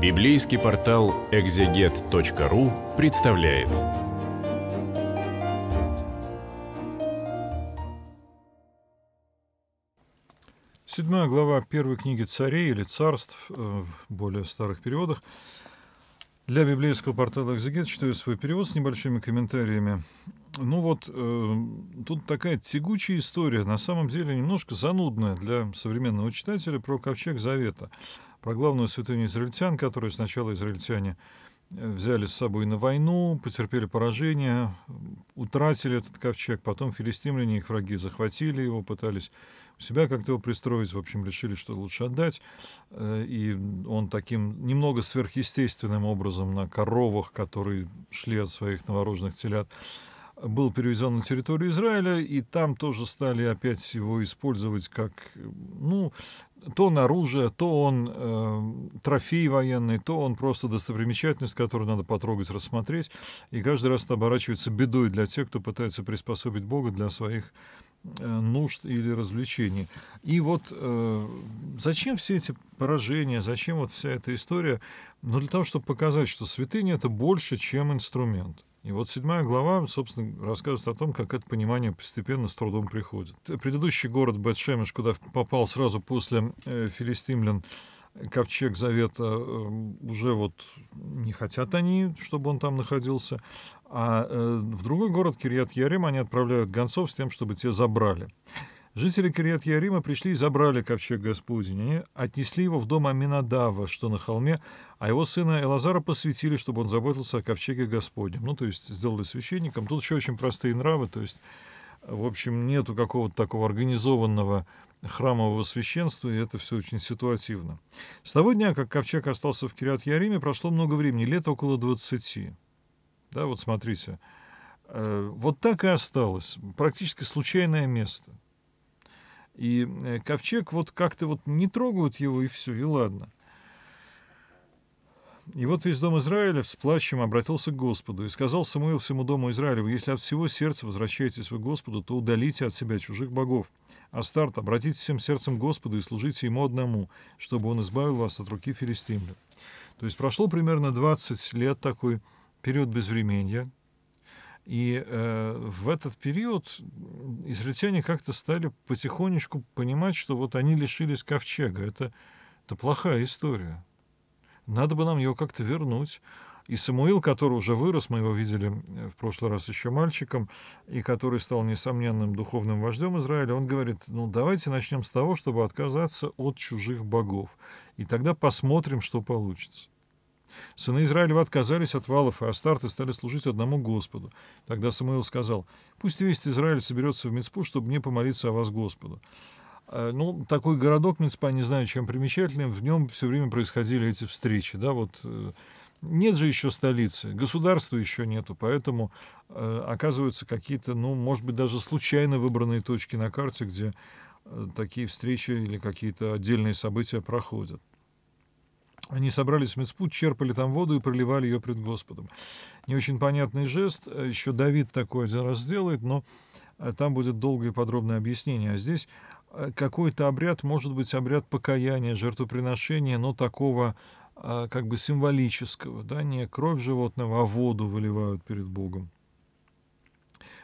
Библейский портал экзегет.ру представляет. Седьмая глава первой книги царей или царств э, в более старых переводах. Для библейского портала «Экзегет» читаю свой перевод с небольшими комментариями. Ну вот, э, тут такая тягучая история, на самом деле немножко занудная для современного читателя про Ковчег Завета про главную святыню израильтян, которую сначала израильтяне э, взяли с собой на войну, потерпели поражение, утратили этот ковчег, потом филистимляне, их враги, захватили его, пытались у себя как-то его пристроить, в общем, решили, что лучше отдать. Э, и он таким немного сверхъестественным образом на коровах, которые шли от своих новорожденных телят, был перевезен на территорию Израиля, и там тоже стали опять его использовать как, э, ну, то на оружие, то он э, трофей военный, то он просто достопримечательность, которую надо потрогать, рассмотреть. И каждый раз это оборачивается бедой для тех, кто пытается приспособить Бога для своих э, нужд или развлечений. И вот э, зачем все эти поражения, зачем вот вся эта история? Ну, для того, чтобы показать, что святыня — это больше, чем инструмент — и вот седьмая глава, собственно, рассказывает о том, как это понимание постепенно с трудом приходит. Предыдущий город Бетшемеш, куда попал сразу после э, филистимлян, ковчег завета э, уже вот не хотят они, чтобы он там находился. А э, в другой город, Кирьят Ярем, они отправляют гонцов с тем, чтобы те забрали. Жители кирьят Ярима пришли и забрали ковчег Господень. Они отнесли его в дом Аминадава, что на холме, а его сына Элазара посвятили, чтобы он заботился о ковчеге Господнем. Ну, то есть сделали священником. Тут еще очень простые нравы, то есть, в общем, нету какого-то такого организованного храмового священства, и это все очень ситуативно. С того дня, как ковчег остался в кирьят Яриме, прошло много времени, лет около 20. Да, вот смотрите. Э, вот так и осталось. Практически случайное место – и э, ковчег вот как-то вот не трогают его, и все, и ладно. И вот весь дом Израиля с плачем обратился к Господу, и сказал Самуил всему дому Израилеву, «Если от всего сердца возвращаетесь вы Господу, то удалите от себя чужих богов. А старт обратитесь всем сердцем Господу и служите Ему одному, чтобы Он избавил вас от руки филистимлян». То есть прошло примерно 20 лет такой период безвременья, и э, в этот период израильтяне как-то стали потихонечку понимать, что вот они лишились ковчега. Это, это плохая история. Надо бы нам его как-то вернуть. И Самуил, который уже вырос, мы его видели э, в прошлый раз еще мальчиком, и который стал несомненным духовным вождем Израиля, он говорит, ну давайте начнем с того, чтобы отказаться от чужих богов. И тогда посмотрим, что получится. Сыны Израилева отказались от валов, и а астарты стали служить одному Господу. Тогда Самуил сказал, «Пусть весь Израиль соберется в Мицпу, чтобы мне помолиться о вас Господу». А, ну, такой городок Мицпа, не знаю, чем примечательным, в нем все время происходили эти встречи, да, вот э, нет же еще столицы, государства еще нету, поэтому э, оказываются какие-то, ну, может быть, даже случайно выбранные точки на карте, где э, такие встречи или какие-то отдельные события проходят. Они собрались в Мецпу, черпали там воду и проливали ее пред Господом. Не очень понятный жест, э, еще Давид такой один раз сделает, но э, там будет долгое и подробное объяснение. А здесь э, какой-то обряд, может быть, обряд покаяния, жертвоприношения, но такого как бы символического, да, не кровь животного, а воду выливают перед Богом.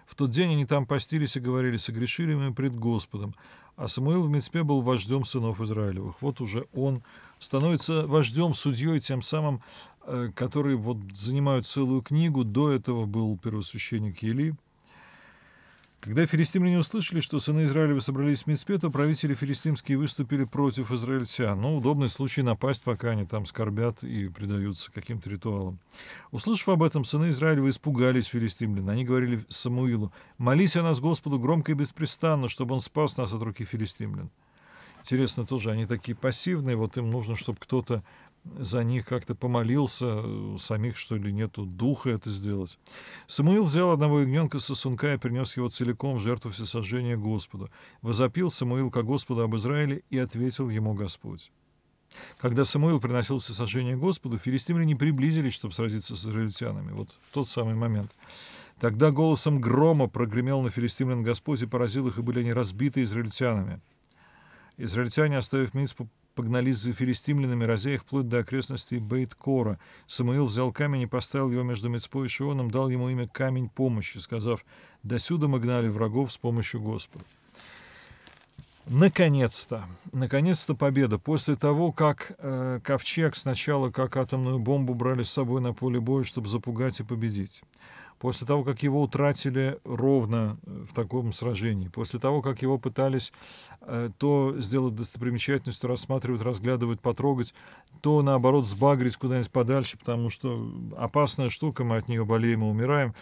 В тот день они там постились и говорили, согрешили мы пред Господом. А Самуил в Мицпе был вождем сынов Израилевых. Вот уже он становится вождем, судьей, тем самым, э, который вот занимает целую книгу. До этого был первосвященник Ели, когда филистимляне услышали, что сыны Израилева собрались в Мицпе, то правители филистимские выступили против израильтян. Ну, удобный случай напасть, пока они там скорбят и предаются каким-то ритуалам. Услышав об этом, сыны Израилева испугались филистимлян. Они говорили Самуилу, «Молись о нас Господу громко и беспрестанно, чтобы он спас нас от руки филистимлян». Интересно тоже, они такие пассивные, вот им нужно, чтобы кто-то за них как-то помолился, самих, что ли, нету духа это сделать. Самуил взял одного ягненка сосунка и принес его целиком в жертву всесожжения Господу. Возопил Самуил ко Господу об Израиле, и ответил ему Господь. Когда Самуил приносил всесожжение Господу, филистимляне приблизились, чтобы сразиться с израильтянами. Вот в тот самый момент. Тогда голосом грома прогремел на филистимлян Господь и поразил их, и были они разбиты израильтянами. Израильтяне, оставив Мицпу, погнались за филистимлянами, разя их вплоть до окрестностей Бейд-Кора. Самуил взял камень и поставил его между Мицпо и Шионом, дал ему имя «Камень помощи», сказав «Досюда мы гнали врагов с помощью Господа». Наконец-то, наконец-то победа. После того, как э, ковчег сначала как атомную бомбу брали с собой на поле боя, чтобы запугать и победить после того, как его утратили ровно э, в таком сражении, после того, как его пытались э, то сделать достопримечательностью, рассматривать, разглядывать, потрогать, то, наоборот, сбагрить куда-нибудь подальше, потому что опасная штука, мы от нее болеем и умираем.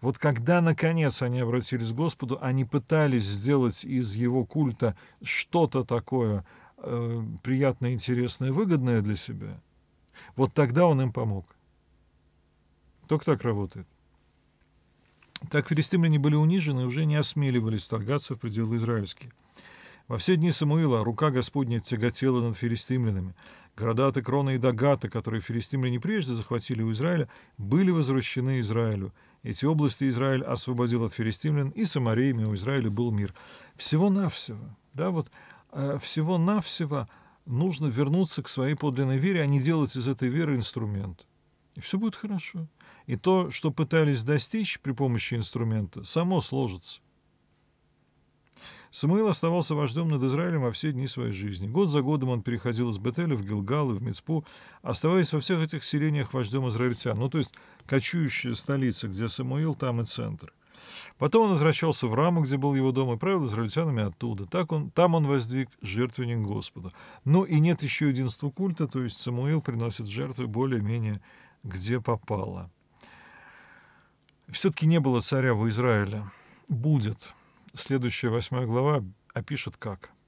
Вот когда, наконец, они обратились к Господу, они пытались сделать из его культа что-то такое э, приятное, интересное, выгодное для себя, вот тогда он им помог. Только так работает. Так филистимляне были унижены и уже не осмеливались вторгаться в пределы израильские. Во все дни Самуила рука Господня тяготела над филистимлянами. Города Текрона и Дагата, которые филистимляне прежде захватили у Израиля, были возвращены Израилю. Эти области Израиль освободил от филистимлян, и Самариями у Израиля был мир. Всего-навсего, да, вот, э, всего-навсего нужно вернуться к своей подлинной вере, а не делать из этой веры инструмент и все будет хорошо. И то, что пытались достичь при помощи инструмента, само сложится. Самуил оставался вождем над Израилем во все дни своей жизни. Год за годом он переходил из Бетеля в Гилгал и в Мицпу, оставаясь во всех этих селениях вождем израильтян, ну то есть кочующая столица, где Самуил, там и центр. Потом он возвращался в раму, где был его дом, и правил израильтянами оттуда. Так он, там он воздвиг жертвенник Господу. Ну и нет еще единства культа, то есть Самуил приносит жертвы более-менее где попало. Все-таки не было царя в Израиле. Будет. Следующая восьмая глава опишет как –